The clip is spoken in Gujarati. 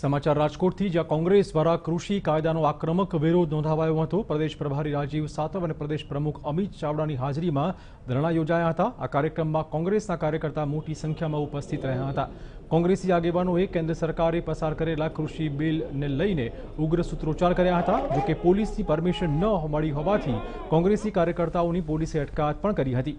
સમાચાર રાજકોટથી જ્યાં કોંગ્રેસ દ્વારા કૃષિ કાયદાનો આક્રમક વિરોધ નોંધાવાયો હતો પ્રદેશ પ્રભારી રાજીવ સાતવ અને પ્રદેશ પ્રમુખ અમિત ચાવડાની હાજરીમાં ધરણા યોજાયા હતા આ કાર્યક્રમમાં કોંગ્રેસના કાર્યકર્તા મોટી સંખ્યામાં ઉપસ્થિત રહ્યા હતા કોંગ્રેસી આગેવાનોએ કેન્દ્ર સરકારે પસાર કરેલા કૃષિ બિલને લઈને ઉગ્ર સૂત્રોચ્ચાર કર્યા હતા જોકે પોલીસની પરમિશન ન મળી હોવાથી કોંગ્રેસી કાર્યકર્તાઓની પોલીસે અટકાયત પણ કરી હતી